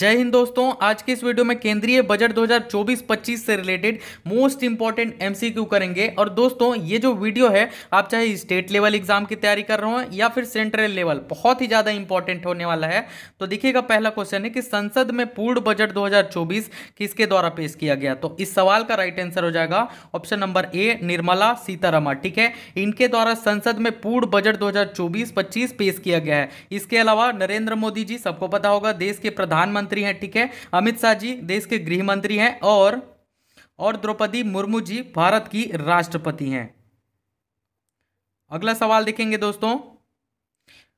जय हिंद दोस्तों आज के इस वीडियो में केंद्रीय बजट 2024-25 से रिलेटेड मोस्ट इंपॉर्टेंट एमसीक्यू करेंगे और दोस्तों ये जो वीडियो है आप चाहे स्टेट लेवल एग्जाम की तैयारी कर रहे हो या फिर सेंट्रल लेवल बहुत ही ज़्यादा इंपॉर्टेंट होने वाला है तो देखिएगा पहला क्वेश्चन है कि संसद में पूर्ण बजट दो किसके द्वारा पेश किया गया तो इस सवाल का राइट आंसर हो जाएगा option number A Nirmala Sitharaman ठीक है इनके द्वारा संसद में पूर्ण बजट दो हजार पेश किया गया है इसके अलावा नरेंद्र मोदी जी सबको पता होगा देश के प्रधानमंत्री मंत्री हैं ठीक है अमित शाह जी देश के गृह मंत्री हैं और और द्रौपदी मुर्मू जी भारत की राष्ट्रपति हैं अगला सवाल देखेंगे दोस्तों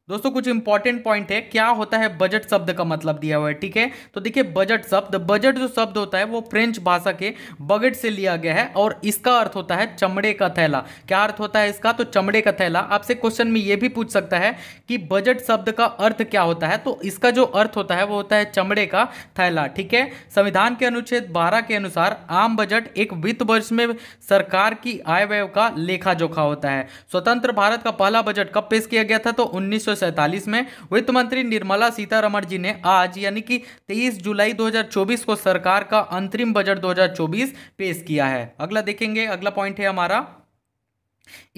दोस्तों कुछ इंपॉर्टेंट पॉइंट है क्या होता है बजट शब्द का मतलब दिया हुआ है ठीक है तो देखिए बजट शब्द बजट जो शब्द होता है वो फ्रेंच भाषा के बगेट से लिया गया है और इसका अर्थ होता है चमड़े का थैला क्या अर्थ होता है इसका तो चमड़े का थैला आपसे क्वेश्चन में ये भी पूछ सकता है कि बजट शब्द का अर्थ क्या होता है तो इसका जो अर्थ होता है वो होता है चमड़े का थैला ठीक है संविधान के अनुच्छेद बारह के अनुसार आम बजट एक वित्त वर्ष में सरकार की आय व्यय का लेखा जोखा होता है स्वतंत्र भारत का पहला बजट कब पेश किया गया था तो उन्नीस 1947 में वित्त मंत्री निर्मला सीतारमण जी ने आज यानी कि 23 जुलाई 2024 को सरकार का अंतरिम बजट 2024 पेश किया है अगला देखेंगे अगला पॉइंट है हमारा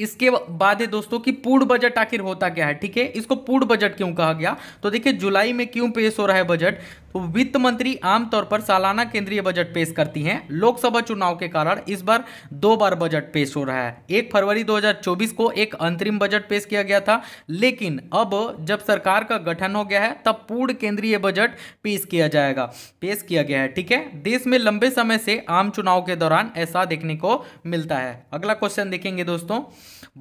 इसके बाद है दोस्तों कि पूर्ण बजट आखिर होता क्या है ठीक है इसको पूर्ण बजट क्यों कहा गया तो देखिए जुलाई में क्यों पेश हो रहा है बजट तो वित्त मंत्री आमतौर पर सालाना केंद्रीय बजट पेश करती हैं लोकसभा चुनाव के कारण इस बार दो बार बजट पेश हो रहा है एक फरवरी 2024 को एक अंतरिम बजट पेश किया गया था लेकिन अब जब सरकार का गठन हो गया है तब पूर्ण केंद्रीय बजट पेश किया जाएगा पेश किया गया है ठीक है देश में लंबे समय से आम चुनाव के दौरान ऐसा देखने को मिलता है अगला क्वेश्चन देखेंगे दोस्तों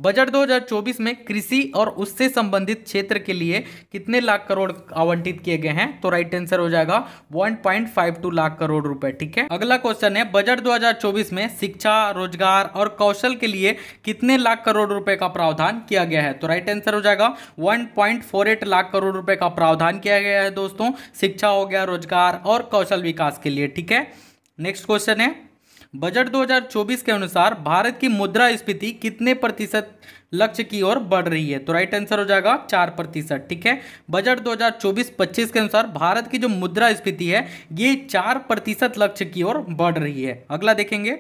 बजट 2024 में कृषि और उससे संबंधित क्षेत्र के लिए कितने लाख करोड़ आवंटित किए गए हैं तो राइट आंसर हो जाएगा जाएगा 1.52 लाख करोड़ रुपए ठीक है अगला क्वेश्चन है बजट 2024 में शिक्षा रोजगार और कौशल के लिए कितने लाख करोड़ रुपए का प्रावधान किया गया है तो राइट आंसर हो जाएगा 1.48 लाख करोड़ रुपए का प्रावधान किया गया है दोस्तों शिक्षा हो गया रोजगार और कौशल विकास के लिए ठीक है नेक्स्ट क्वेश्चन है बजट 2024 के अनुसार भारत की मुद्रा स्फीति कितने प्रतिशत लक्ष्य की ओर बढ़ रही है तो राइट आंसर हो जाएगा चार प्रतिशत ठीक है बजट 2024-25 के अनुसार भारत की जो मुद्रा स्फीति है ये चार प्रतिशत लक्ष्य की ओर बढ़ रही है अगला देखेंगे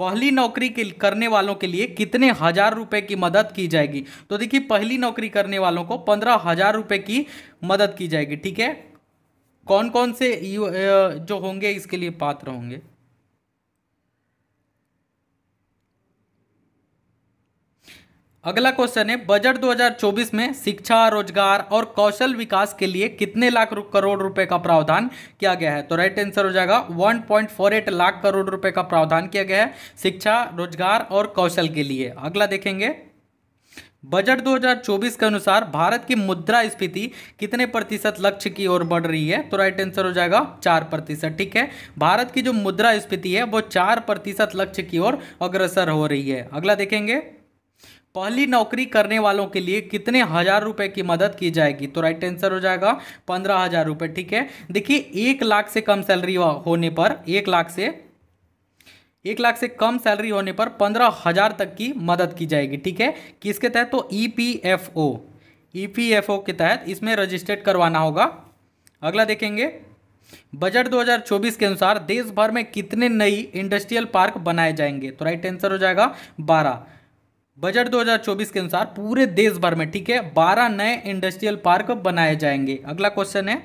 पहली नौकरी के करने वालों के लिए कितने हजार रुपए की मदद की जाएगी तो देखिए पहली नौकरी करने वालों को पंद्रह हजार रुपये की मदद की जाएगी ठीक है कौन कौन से जो होंगे इसके लिए पात्र होंगे अगला क्वेश्चन है बजट 2024 में शिक्षा रोजगार और कौशल विकास के लिए कितने लाख करोड़ रुपए का प्रावधान किया गया है तो राइट आंसर हो जाएगा 1.48 लाख करोड़ रुपए का प्रावधान किया गया है शिक्षा रोजगार और कौशल के लिए अगला देखेंगे बजट 2024 के अनुसार भारत की मुद्रा स्फीति कितने प्रतिशत लक्ष्य की ओर बढ़ रही है तो राइट आंसर हो जाएगा चार प्रतिशत ठीक है भारत की जो मुद्रा स्फीति है वो चार प्रतिशत लक्ष्य की ओर अग्रसर हो रही है अगला देखेंगे पहली नौकरी करने वालों के लिए कितने हजार रुपए की मदद की जाएगी तो राइट आंसर हो जाएगा पंद्रह हजार रुपए ठीक है देखिए एक लाख से कम सैलरी होने पर एक लाख से एक लाख से कम सैलरी होने पर पंद्रह हजार तक की मदद की जाएगी ठीक है किसके तहत तो E P F O E P F O के तहत इसमें रजिस्टर्ड करवाना होगा अगला देखेंगे बजट 2024 के अनुसार देश भर में कितने नई इंडस्ट्रियल पार्क बनाए जाएंगे तो राइट आंसर हो जाएगा बारह बजट 2024 के अनुसार पूरे देश भर में ठीक है 12 नए इंडस्ट्रियल पार्क बनाए जाएंगे अगला क्वेश्चन है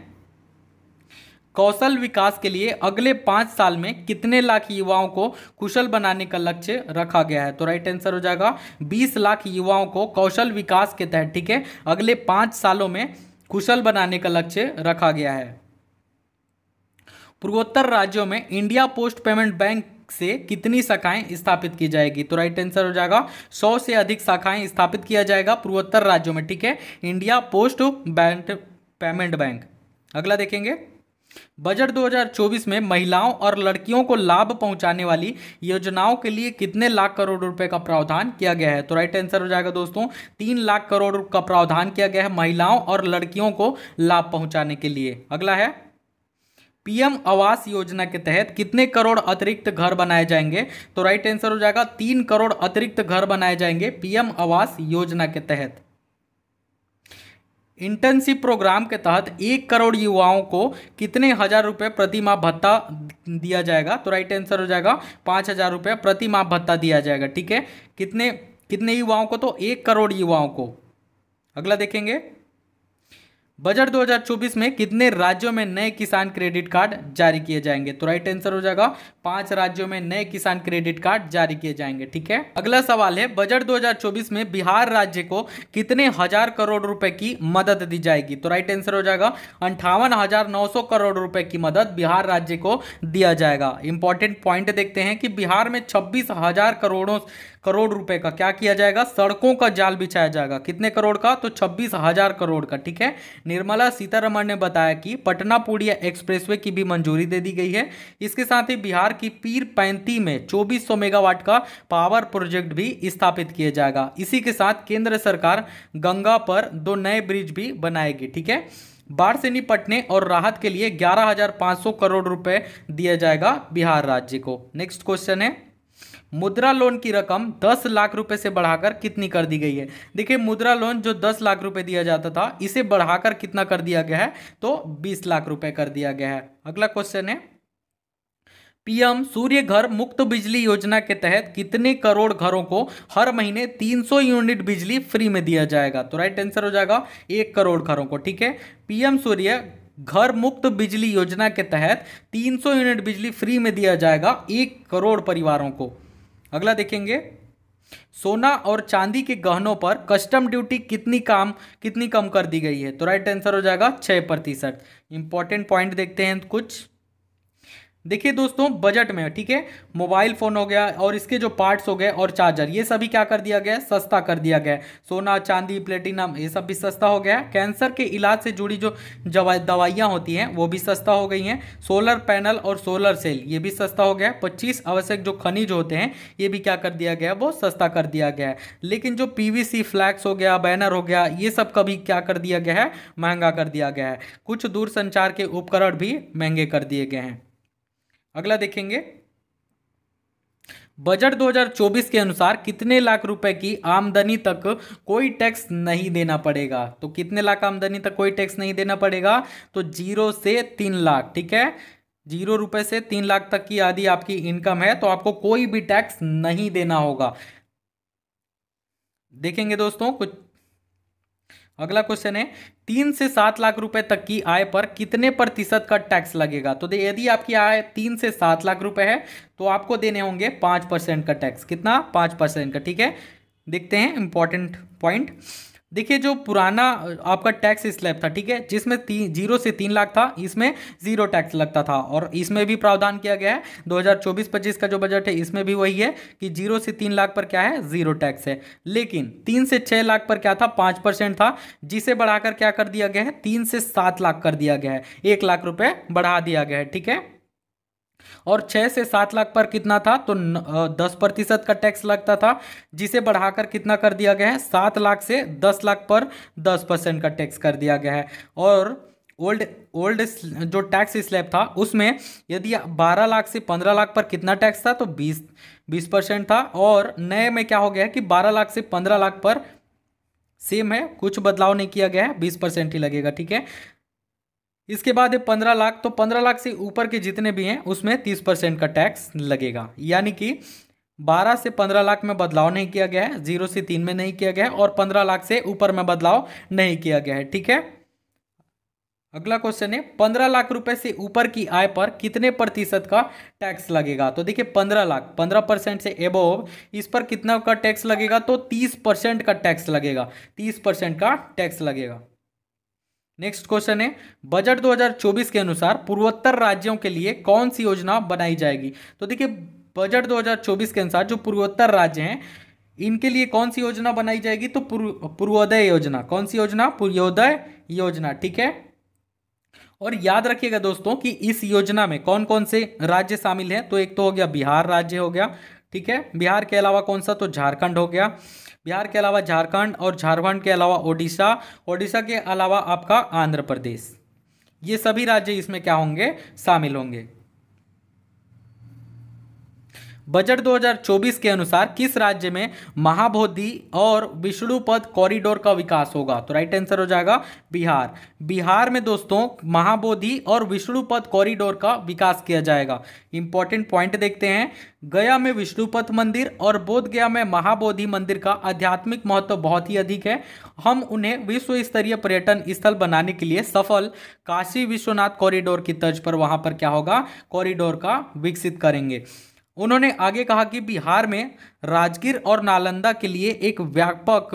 कौशल विकास के लिए अगले पांच साल में कितने लाख युवाओं को कुशल बनाने का लक्ष्य रखा गया है तो राइट आंसर हो जाएगा 20 लाख युवाओं को कौशल विकास के तहत ठीक है अगले पांच सालों में कुशल बनाने का लक्ष्य रखा गया है पूर्वोत्तर राज्यों में इंडिया पोस्ट पेमेंट बैंक से कितनी शाखाएं स्थापित की जाएगी तो राइट आंसर हो जाएगा सौ से अधिक शाखाएं स्थापित किया जाएगा पूर्वोत्तर राज्यों में ठीक है India post bank payment bank अगला देखेंगे बजट 2024 में महिलाओं और लड़कियों को लाभ पहुंचाने वाली योजनाओं के लिए कितने लाख करोड़ रुपए का प्रावधान किया गया है तो राइट आंसर हो जाएगा दोस्तों तीन लाख करोड़ का प्रावधान किया गया है महिलाओं और लड़कियों को लाभ पहुंचाने के लिए अगला है पीएम आवास योजना के तहत कितने करोड़ अतिरिक्त घर बनाए जाएंगे तो राइट आंसर हो जाएगा तीन करोड़ अतिरिक्त घर बनाए जाएंगे पीएम आवास योजना के तहत इंटर्नशिप प्रोग्राम के तहत एक करोड़ युवाओं को कितने हजार रुपए प्रति माह भत्ता दिया जाएगा तो राइट आंसर हो जाएगा पांच हजार रुपये प्रति माह भत्ता दिया जाएगा ठीक है कितने कितने युवाओं को तो एक करोड़ युवाओं को अगला देखेंगे बजट 2024 में कितने राज्यों में नए किसान क्रेडिट कार्ड जारी किए जाएंगे तो राइट आंसर हो जाएगा पांच राज्यों में नए किसान क्रेडिट कार्ड जारी किए जाएंगे ठीक है अगला सवाल है बजट 2024 में बिहार राज्य को कितने हजार करोड़ रुपए की मदद दी जाएगी तो राइट आंसर हो जाएगा अंठावन करोड़ रुपए की मदद बिहार राज्य को दिया जाएगा इंपॉर्टेंट पॉइंट देखते हैं कि बिहार में छब्बीस करोड़ों करोड़ रुपए का क्या किया जाएगा सड़कों का जाल बिछाया जाएगा कितने करोड़ का तो छब्बीस हजार करोड़ का ठीक है निर्मला सीतारमण ने बताया कि पटना पुड़िया एक्सप्रेसवे की भी मंजूरी दे दी गई है इसके साथ ही बिहार की पीर पैंती में 2400 मेगावाट का पावर प्रोजेक्ट भी स्थापित किया जाएगा इसी के साथ केंद्र सरकार गंगा पर दो नए ब्रिज भी बनाएगी ठीक है बाढ़ से निपटने और राहत के लिए 11,500 करोड़ रुपए दिया जाएगा बिहार राज्य को नेक्स्ट क्वेश्चन है मुद्रा लोन की रकम दस लाख रुपए से बढ़ाकर कितनी कर दी गई है देखिए मुद्रा लोन जो दस लाख रुपए दिया जाता था इसे बढ़ाकर कितना कर दिया गया है तो बीस लाख रुपए कर दिया गया है अगला क्वेश्चन है पीएम सूर्य घर मुक्त बिजली योजना के तहत कितने करोड़ घरों को हर महीने 300 यूनिट बिजली फ्री में दिया जाएगा तो राइट आंसर हो जाएगा एक करोड़ घरों को ठीक है पीएम सूर्य घर मुक्त बिजली योजना के तहत 300 यूनिट बिजली फ्री में दिया जाएगा एक करोड़ परिवारों को अगला देखेंगे सोना और चांदी के गहनों पर कस्टम ड्यूटी कितनी काम कितनी कम कर दी गई है तो राइट आंसर हो जाएगा छः प्रतिशत इंपॉर्टेंट पॉइंट देखते हैं कुछ देखिए दोस्तों बजट में ठीक है मोबाइल फ़ोन हो गया और इसके जो पार्ट्स हो गए और चार्जर ये सभी क्या कर दिया गया सस्ता कर दिया गया सोना चांदी प्लेटिनम ये सब भी सस्ता हो गया कैंसर के इलाज से जुड़ी जो दवाइयाँ होती हैं वो भी सस्ता हो गई हैं सोलर पैनल और सोलर सेल ये भी सस्ता हो गया पच्चीस आवश्यक जो खनिज होते हैं ये भी क्या कर दिया गया वो सस्ता कर दिया गया है लेकिन जो पी फ्लैक्स हो गया बैनर हो गया ये सब का भी क्या कर दिया गया है महंगा कर दिया गया है कुछ संचार के उपकरण भी महंगे कर दिए गए हैं अगला देखेंगे बजट 2024 के अनुसार कितने लाख रुपए की आमदनी तक कोई टैक्स नहीं देना पड़ेगा तो कितने लाख आमदनी तक कोई टैक्स नहीं देना पड़ेगा तो जीरो से तीन लाख ठीक है जीरो रुपए से तीन लाख तक की आदि आपकी इनकम है तो आपको कोई भी टैक्स नहीं देना होगा देखेंगे दोस्तों कुछ अगला क्वेश्चन है तीन से सात लाख रुपए तक की आय पर कितने प्रतिशत का टैक्स लगेगा तो यदि आपकी आय तीन से सात लाख रुपए है तो आपको देने होंगे पांच परसेंट का टैक्स कितना पाँच परसेंट का ठीक है देखते हैं इंपॉर्टेंट पॉइंट देखिए जो पुराना आपका टैक्स स्लैब था ठीक है जिसमें तीन जीरो से तीन लाख था इसमें जीरो टैक्स लगता था और इसमें भी प्रावधान किया गया है 2024-25 का जो बजट है इसमें भी वही है कि जीरो से तीन लाख पर क्या है जीरो टैक्स है लेकिन तीन से छः लाख पर क्या था पाँच परसेंट था जिसे बढ़ाकर क्या कर दिया गया है तीन से सात लाख कर दिया गया है एक लाख रुपये बढ़ा दिया गया है ठीक है और छः से सात लाख पर कितना था तो न, दस प्रतिशत का टैक्स लगता था जिसे बढ़ाकर कितना कर दिया गया है सात लाख से दस लाख पर दस परसेंट का टैक्स कर दिया गया है और ओल्ड ओल्ड जो टैक्स स्लैब था उसमें यदि बारह लाख से पंद्रह लाख पर कितना टैक्स था तो बीस बीस परसेंट था और नए में क्या हो गया है कि बारह लाख से पंद्रह लाख पर सेम है कुछ बदलाव नहीं किया गया है बीस परसेंट ही लगेगा ठीक है इसके बाद है पंद्रह लाख तो पंद्रह लाख से ऊपर के जितने भी हैं उसमें तीस परसेंट का टैक्स लगेगा यानी कि बारह से पंद्रह लाख में बदलाव नहीं किया गया है जीरो से तीन में नहीं किया गया है और पंद्रह लाख से ऊपर में बदलाव नहीं किया गया है ठीक है अगला क्वेश्चन है पंद्रह लाख रुपए से ऊपर की आय पर कितने प्रतिशत का टैक्स लगेगा तो देखिए पंद्रह लाख पंद्रह परसेंट से एबोव इस पर कितना का टैक्स लगेगा तो तीस परसेंट का टैक्स लगेगा तीस परसेंट का टैक्स लगेगा नेक्स्ट क्वेश्चन है बजट 2024 के अनुसार पूर्वोत्तर राज्यों के लिए कौन सी योजना बनाई जाएगी तो देखिए बजट 2024 के अनुसार जो पूर्वोत्तर राज्य हैं इनके लिए कौन सी योजना बनाई जाएगी तो पूर्वोदय योजना कौन सी योजना पूर्वोदय योजना ठीक है और याद रखिएगा दोस्तों कि इस योजना में कौन कौन से राज्य शामिल हैं तो एक तो हो गया बिहार राज्य हो गया ठीक है बिहार के अलावा कौन सा तो झारखंड हो गया बिहार के अलावा झारखंड और झारखंड के अलावा ओडिशा ओडिशा के अलावा आपका आंध्र प्रदेश ये सभी राज्य इसमें क्या होंगे शामिल होंगे बजट 2024 के अनुसार किस राज्य में महाबोधि और विष्णुपद कॉरिडोर का विकास होगा तो राइट आंसर हो जाएगा बिहार बिहार में दोस्तों महाबोधि और विष्णुपद कॉरिडोर का विकास किया जाएगा इंपॉर्टेंट पॉइंट देखते हैं गया में विष्णुपद मंदिर और बोध गया में महाबोधि मंदिर का आध्यात्मिक महत्व बहुत ही अधिक है हम उन्हें विश्व स्तरीय पर्यटन स्थल बनाने के लिए सफल काशी विश्वनाथ कॉरिडोर की तर्ज पर वहां पर क्या होगा कॉरिडोर का विकसित करेंगे उन्होंने आगे कहा कि बिहार में राजगीर और नालंदा के लिए एक व्यापक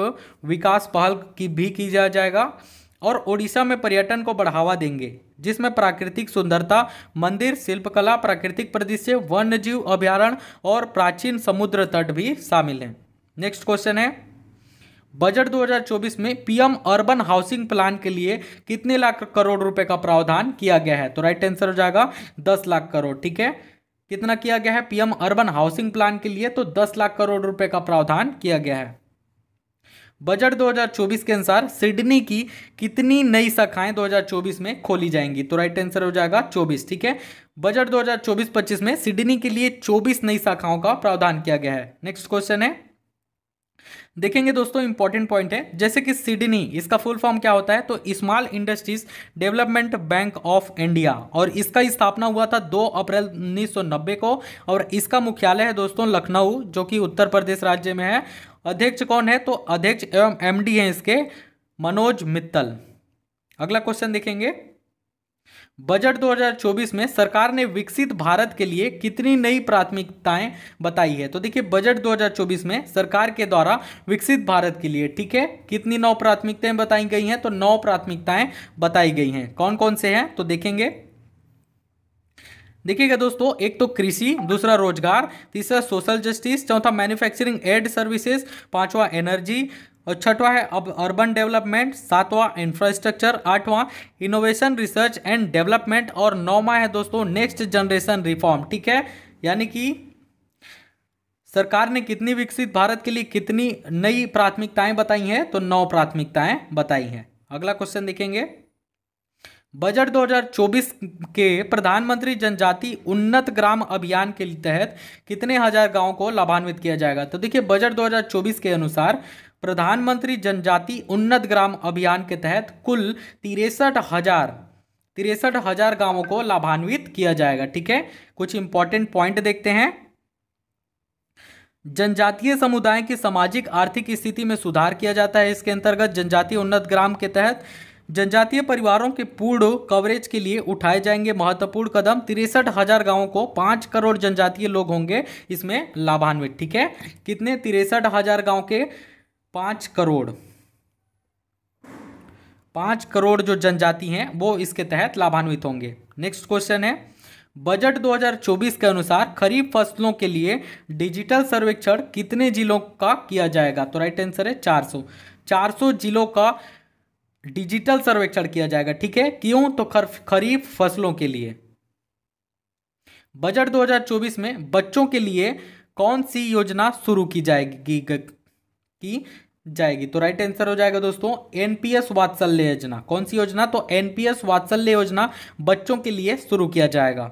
विकास पहल की भी की जा जाएगा और ओडिशा में पर्यटन को बढ़ावा देंगे जिसमें प्राकृतिक सुंदरता मंदिर शिल्पकला प्राकृतिक प्रदृश्य वन्य जीव अभ्यारण्य और प्राचीन समुद्र तट भी शामिल हैं नेक्स्ट क्वेश्चन है बजट 2024 में पीएम अर्बन हाउसिंग प्लान के लिए कितने लाख करोड़ रुपए का प्रावधान किया गया है तो राइट आंसर हो जाएगा दस लाख करोड़ ठीक है कितना किया गया है पीएम अर्बन हाउसिंग प्लान के लिए तो 10 लाख करोड़ रुपए का प्रावधान किया गया है बजट 2024 के अनुसार सिडनी की कितनी नई शाखाएं 2024 में खोली जाएंगी तो राइट आंसर हो जाएगा 24 ठीक है बजट 2024-25 में सिडनी के लिए 24 नई शाखाओं का प्रावधान किया गया है नेक्स्ट क्वेश्चन है देखेंगे दोस्तों इंपॉर्टेंट पॉइंट है जैसे कि सिडनी इसका फुल फॉर्म क्या होता है तो small industries development bank of India और इसका स्थापना हुआ था 2 अप्रैल 1990 को और इसका मुख्यालय है दोस्तों लखनऊ जो कि उत्तर प्रदेश राज्य में है अध्यक्ष कौन है तो अध्यक्ष एवं एम हैं इसके मनोज मित्तल अगला क्वेश्चन देखेंगे बजट 2024 में सरकार ने विकसित भारत के लिए कितनी नई प्राथमिकताएं बताई है तो देखिए बजट 2024 में सरकार के द्वारा विकसित भारत के लिए ठीक है कितनी नौ प्राथमिकताएं बताई गई हैं तो नौ प्राथमिकताएं बताई गई हैं कौन कौन से हैं तो देखेंगे देखिएगा दोस्तों एक तो कृषि दूसरा रोजगार तीसरा सोशल जस्टिस चौथा मैन्युफैक्चरिंग एड सर्विसेज पांचवा एनर्जी और छठवा है अब अर्बन डेवलपमेंट सातवा इंफ्रास्ट्रक्चर आठवां इनोवेशन रिसर्च एंड डेवलपमेंट और नौवा है दोस्तों नेक्स्ट जनरेशन रिफॉर्म ठीक है यानी कि सरकार ने कितनी विकसित भारत के लिए कितनी नई प्राथमिकताएं बताई हैं तो नौ प्राथमिकताएं बताई हैं अगला क्वेश्चन देखेंगे बजट 2024 के प्रधानमंत्री जनजाति उन्नत ग्राम अभियान के तहत कितने हजार गांवों को लाभान्वित किया जाएगा तो देखिए बजट 2024 के अनुसार प्रधानमंत्री जनजाति उन्नत ग्राम अभियान के तहत कुल तिरसठ हजार तिरसठ हजार गांवों को लाभान्वित किया जाएगा ठीक है कुछ इंपॉर्टेंट पॉइंट देखते हैं जनजातीय समुदाय की सामाजिक आर्थिक स्थिति में सुधार किया जाता है इसके अंतर्गत जनजातीय उन्नत ग्राम के तहत जनजातीय परिवारों के पूर्ण कवरेज के लिए उठाए जाएंगे महत्वपूर्ण कदम तिरसठ हजार गांवों को पांच करोड़ जनजातीय लोग होंगे इसमें लाभान्वित ठीक है कितने तिरसठ हजार गांव के पाँच करोड़ पाँच करोड़ जो जनजाति हैं वो इसके तहत लाभान्वित होंगे नेक्स्ट क्वेश्चन है बजट 2024 के अनुसार खरीफ फसलों के लिए डिजिटल सर्वेक्षण कितने जिलों का किया जाएगा तो राइट आंसर है 400 400 जिलों का डिजिटल सर्वेक्षण किया जाएगा ठीक है क्यों तो खरीफ फसलों के लिए बजट 2024 में बच्चों के लिए कौन सी योजना शुरू की जाएगी की जाएगी तो राइट आंसर हो जाएगा दोस्तों एनपीएस वात्सल्य योजना कौन सी योजना तो एनपीएस वात्सल्य योजना बच्चों के लिए शुरू किया जाएगा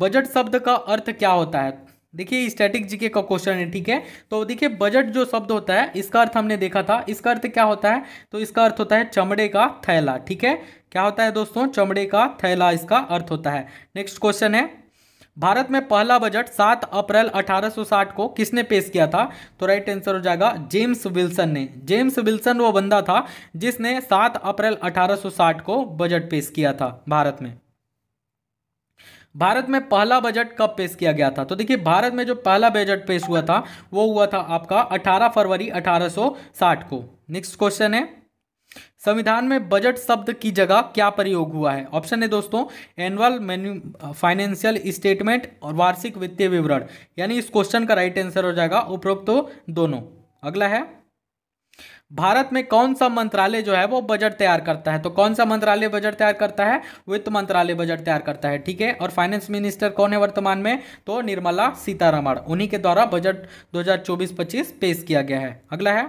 बजट शब्द का अर्थ क्या होता है देखिए स्टैटिक जीके का क्वेश्चन है ठीक है तो देखिए बजट जो शब्द होता है इसका अर्थ हमने देखा था इसका अर्थ क्या होता है तो इसका अर्थ होता है चमड़े का थैला ठीक है क्या होता है दोस्तों चमड़े का थैला इसका अर्थ होता है नेक्स्ट क्वेश्चन है भारत में पहला बजट 7 अप्रैल 1860 को किसने पेश किया था तो राइट आंसर हो जाएगा जेम्स विल्सन ने जेम्स विल्सन वो बंदा था जिसने 7 अप्रैल 1860 को बजट पेश किया था भारत में भारत में पहला बजट कब पेश किया गया था तो देखिए भारत में जो पहला बजट पेश हुआ था वो हुआ था आपका 18 फरवरी 1860 को नेक्स्ट क्वेश्चन है संविधान में बजट शब्द की जगह क्या प्रयोग हुआ है ऑप्शन है दोस्तों एनुअल मेन्यू फाइनेंशियल स्टेटमेंट और वार्षिक वित्तीय विवरण यानी इस क्वेश्चन का राइट आंसर हो जाएगा उपरोक्त तो दोनों अगला है भारत में कौन सा मंत्रालय जो है वो बजट तैयार करता है तो कौन सा मंत्रालय बजट तैयार करता है वित्त मंत्रालय बजट तैयार करता है ठीक है और फाइनेंस मिनिस्टर कौन है वर्तमान में तो निर्मला सीतारमण उन्हीं के द्वारा बजट 2024-25 पेश किया गया है अगला है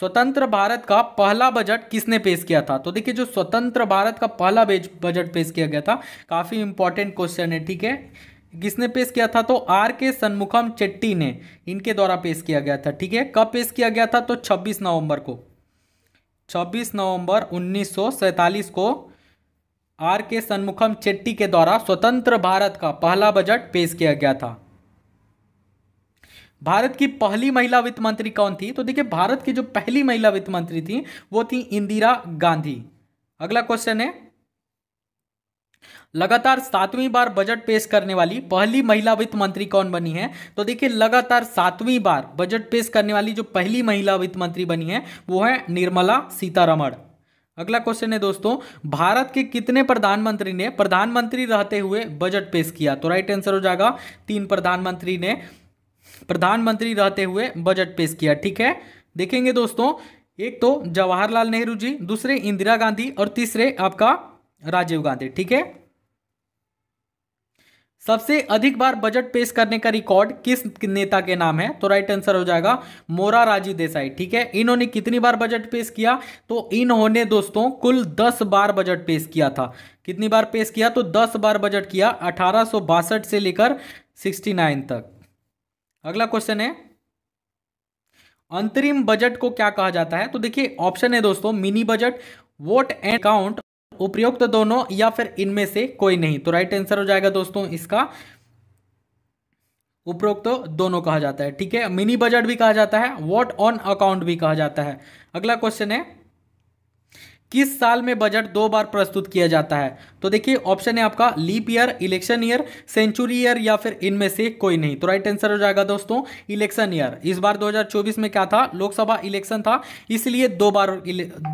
स्वतंत्र भारत का पहला बजट किसने पेश किया था तो देखिए जो स्वतंत्र भारत का पहला बजट पेश किया गया था काफ़ी इंपॉर्टेंट क्वेश्चन है ठीक है किसने पेश किया था तो आर के सन्मुखम चेट्टी ने इनके द्वारा पेश किया गया था ठीक है कब पेश किया गया था तो 26 नवंबर को 26 नवंबर 1947 को आर के सन्मुखम चेट्टी के द्वारा स्वतंत्र भारत का पहला बजट पेश किया गया था भारत की पहली महिला वित्त मंत्री कौन थी तो देखिए भारत की जो पहली महिला वित्त मंत्री थी वो थी इंदिरा गांधी अगला क्वेश्चन है लगातार सातवीं बार बजट पेश करने वाली पहली महिला वित्त मंत्री कौन बनी है तो देखिए लगातार सातवीं बार बजट पेश करने वाली जो पहली महिला वित्त मंत्री बनी है वो है निर्मला सीतारमण अगला क्वेश्चन है दोस्तों भारत के कितने प्रधानमंत्री ने प्रधानमंत्री रहते हुए बजट पेश किया तो राइट आंसर हो जाएगा तीन प्रधानमंत्री ने प्रधानमंत्री रहते हुए बजट पेश किया ठीक है देखेंगे दोस्तों एक तो जवाहरलाल नेहरू जी दूसरे इंदिरा गांधी और तीसरे आपका राजीव गांधी ठीक है सबसे अधिक बार बजट पेश करने का रिकॉर्ड किस नेता के नाम है तो राइट आंसर हो जाएगा मोरा राजी देसाई ठीक है इन्होंने कितनी बार बजट पेश किया तो इन्होंने दोस्तों कुल दस बार बजट पेश किया था कितनी बार पेश किया तो दस बार बजट किया अठारह से लेकर सिक्सटी तक अगला क्वेश्चन है अंतरिम बजट को क्या कहा जाता है तो देखिए ऑप्शन है दोस्तों mini budget vote and account उपयुक्त दोनों या फिर इनमें से कोई नहीं तो राइट आंसर हो जाएगा दोस्तों इसका उपरोक्त तो दोनों कहा जाता है ठीक है मिनी बजट भी कहा जाता है वोट ऑन अकाउंट भी कहा जाता है अगला क्वेश्चन है किस साल में बजट दो बार प्रस्तुत किया जाता है तो देखिए ऑप्शन है आपका leap year election year century year या फिर इनमें से कोई नहीं तो राइट आंसर हो जाएगा दोस्तों इलेक्शन ईयर इस बार 2024 में क्या था लोकसभा इलेक्शन था इसलिए दो बार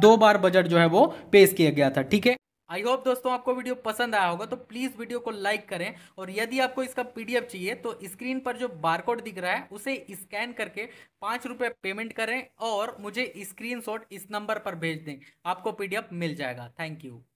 दो बार बजट जो है वो पेश किया गया था ठीक है आई होप दोस्तों आपको वीडियो पसंद आया होगा तो प्लीज़ वीडियो को लाइक करें और यदि आपको इसका पीडीएफ चाहिए तो स्क्रीन पर जो बारकोड दिख रहा है उसे स्कैन करके पाँच रुपये पेमेंट करें और मुझे स्क्रीनशॉट इस नंबर पर भेज दें आपको पीडीएफ मिल जाएगा थैंक यू